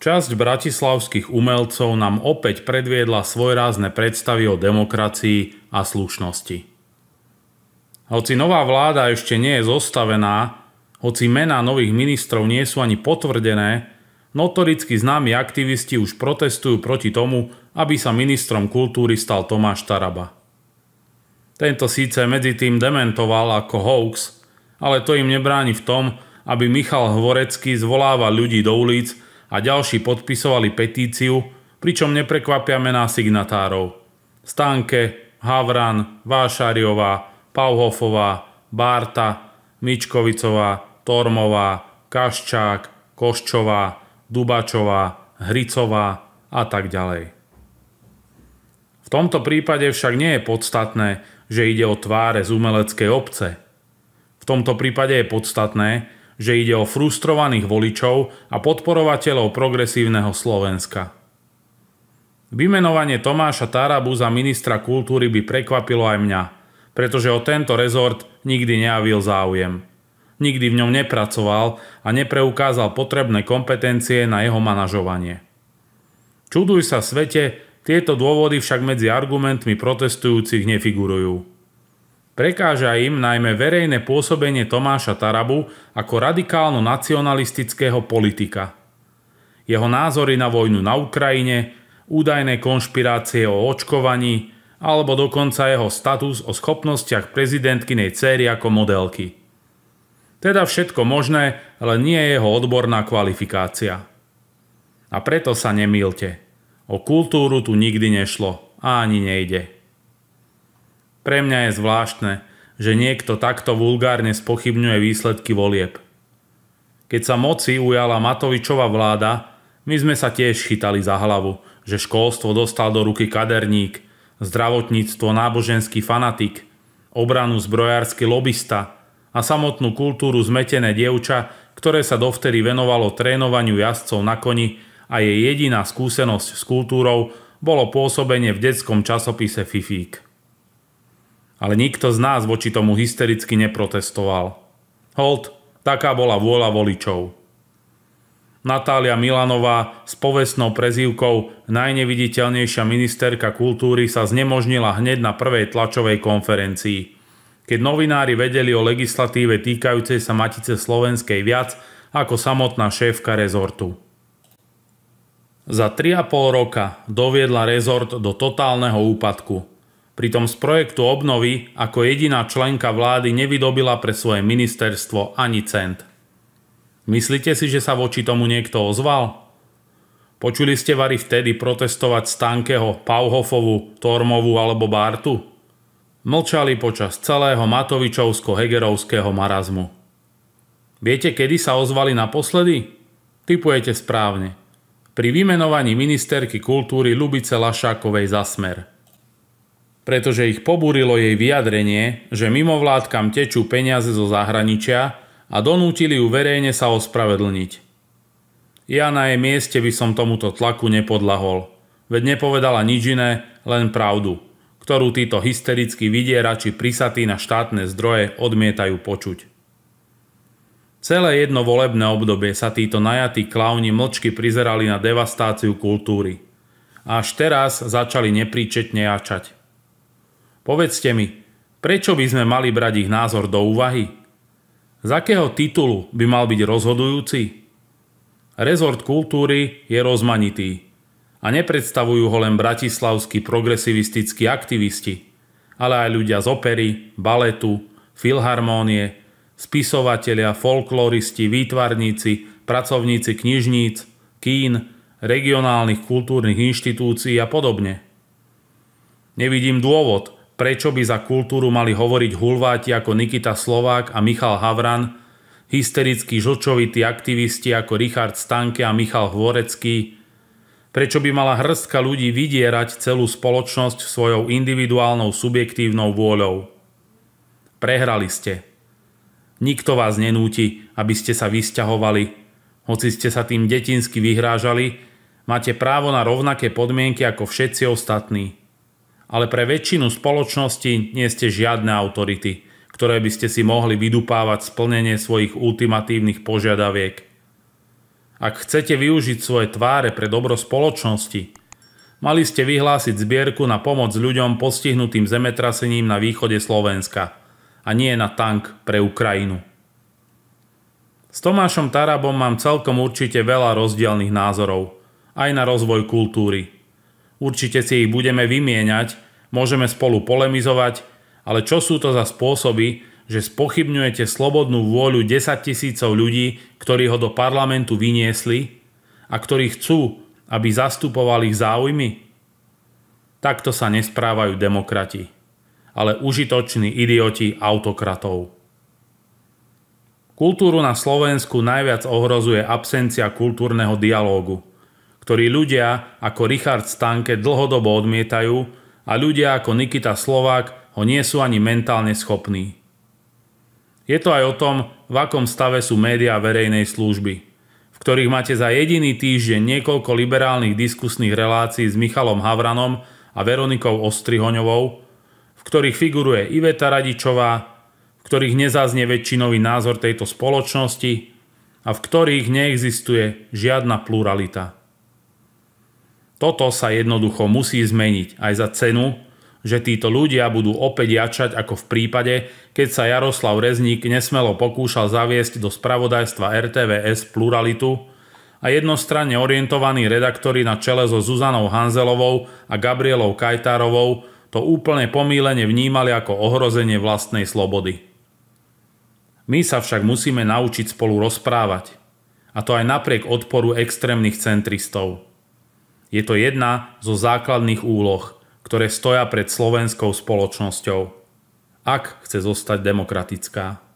Časť bratislavských umelcov nám opäť predviedla svojrázne predstavy o demokracii a slušnosti. Hoci nová vláda ešte nie je zostavená, hoci mená nových ministrov nie sú ani potvrdené, notoricky známi aktivisti už protestujú proti tomu, aby sa ministrom kultúry stal Tomáš Taraba. Tento síce medzi tým dementoval ako hoax, ale to im nebráni v tom, aby Michal Hvorecký zvoláva ľudí do ulic a ďalší podpisovali petíciu, pričom neprekvapia mená signatárov. Stanke, Havran, Vášariová, Pauhofová, Bárta, Mičkovicová, Tormová, Kaščák, Koščová, Dubačová, Hricová a tak ďalej. V tomto prípade však nie je podstatné, že ide o tváre z umeleckej obce. V tomto prípade je podstatné, že ide o frustrovaných voličov a podporovateľov progresívneho Slovenska. Vymenovanie Tomáša Tarabu za ministra kultúry by prekvapilo aj mňa, pretože o tento rezort nikdy neavil záujem. Nikdy v ňom nepracoval a nepreukázal potrebné kompetencie na jeho manažovanie. Čuduj sa svete, tieto dôvody však medzi argumentmi protestujúcich nefigurujú. Prekáža im najmä verejné pôsobenie Tomáša Tarabu ako radikálno-nacionalistického politika. Jeho názory na vojnu na Ukrajine, údajné konšpirácie o očkovaní alebo dokonca jeho status o schopnostiach prezidentkynej céry ako modelky. Teda všetko možné, ale nie jeho odborná kvalifikácia. A preto sa nemýlte. O kultúru tu nikdy nešlo a ani nejde. Pre mňa je zvláštne, že niekto takto vulgárne spochybňuje výsledky volieb. Keď sa moci ujala Matovičova vláda, my sme sa tiež chytali za hlavu, že školstvo dostal do ruky kaderník, zdravotníctvo náboženský fanatik, obranu zbrojársky lobista a samotnú kultúru zmetené dievča, ktoré sa dovtedy venovalo trénovaniu jazdcov na koni a jej jediná skúsenosť s kultúrou bolo pôsobenie v detskom časopise Fifík ale nikto z nás voči tomu hystericky neprotestoval. Holt, taká bola vôľa voličov. Natália Milanová s povestnou prezývkou najneviditeľnejšia ministerka kultúry sa znemožnila hneď na prvej tlačovej konferencii. Keď novinári vedeli o legislatíve týkajúcej sa Matice Slovenskej viac ako samotná šéfka rezortu. Za 3,5 roka doviedla rezort do totálneho úpadku – Pritom z projektu obnovy ako jediná členka vlády nevydobila pre svoje ministerstvo ani cent. Myslíte si, že sa voči tomu niekto ozval? Počuli ste Vary vtedy protestovať Stankeho, Pauhofovu, Tormovu alebo Bartu? Mlčali počas celého Matovičovsko-Hegerovského marazmu. Viete, kedy sa ozvali naposledy? Typujete správne. Pri vymenovaní ministerky kultúry Lubice Lašákovej za smer – pretože ich pobúrilo jej vyjadrenie, že mimovládkam tečú peniaze zo zahraničia a donútili ju verejne sa ospravedlniť. Ja na jej mieste by som tomuto tlaku nepodlahol, veď nepovedala nič iné, len pravdu, ktorú títo hysterickí vydierači prisatí na štátne zdroje odmietajú počuť. Celé jedno volebné obdobie sa títo najatí klauni mlčky prizerali na devastáciu kultúry. Až teraz začali nepríčetne jačať. Povedzte mi, prečo by sme mali brať ich názor do úvahy? Z akého titulu by mal byť rozhodujúci? Rezort kultúry je rozmanitý a nepredstavujú ho len bratislavskí progresivistickí aktivisti, ale aj ľudia z opery, baletu, filharmónie, spisovatelia, folkloristi, výtvarníci, pracovníci knižníc, kín, regionálnych kultúrnych inštitúcií a podobne. Nevidím dôvod, prečo by za kultúru mali hovoriť hulváti ako Nikita Slovák a Michal Havran, hysterickí žlčovití aktivisti ako Richard Stanke a Michal Hvorecký, prečo by mala hrstka ľudí vydierať celú spoločnosť svojou individuálnou subjektívnou vôľou. Prehrali ste. Nikto vás nenúti, aby ste sa vysťahovali. Hoci ste sa tým detinsky vyhrážali, máte právo na rovnaké podmienky ako všetci ostatní ale pre väčšinu spoločnosti nie ste žiadne autority, ktoré by ste si mohli vydupávať splnenie svojich ultimatívnych požiadaviek. Ak chcete využiť svoje tváre pre dobro spoločnosti, mali ste vyhlásiť zbierku na pomoc ľuďom postihnutým zemetrasením na východe Slovenska a nie na tank pre Ukrajinu. S Tomášom Tarabom mám celkom určite veľa rozdielných názorov, aj na rozvoj kultúry – Určite si ich budeme vymieňať, môžeme spolu polemizovať, ale čo sú to za spôsoby, že spochybňujete slobodnú vôľu 10 tisícov ľudí, ktorí ho do parlamentu vyniesli a ktorí chcú, aby zastupovali ich záujmy? Takto sa nesprávajú demokrati, ale užitoční idioti autokratov. Kultúru na Slovensku najviac ohrozuje absencia kultúrneho dialógu – ktorý ľudia ako Richard Stanke dlhodobo odmietajú a ľudia ako Nikita Slovák ho nie sú ani mentálne schopní. Je to aj o tom, v akom stave sú médiá verejnej služby, v ktorých máte za jediný týždeň niekoľko liberálnych diskusných relácií s Michalom Havranom a Veronikou Ostrihoňovou, v ktorých figuruje Iveta Radičová, v ktorých nezaznie väčšinový názor tejto spoločnosti a v ktorých neexistuje žiadna pluralita. Toto sa jednoducho musí zmeniť aj za cenu, že títo ľudia budú opäť jačať ako v prípade, keď sa Jaroslav Rezník nesmelo pokúšal zaviesť do spravodajstva RTVS pluralitu a jednostranne orientovaní redaktori na čele so Zuzanou Hanzelovou a Gabrielou Kajtárovou to úplne pomílenie vnímali ako ohrozenie vlastnej slobody. My sa však musíme naučiť spolu rozprávať. A to aj napriek odporu extrémnych centristov. Je to jedna zo základných úloh, ktoré stoja pred slovenskou spoločnosťou, ak chce zostať demokratická.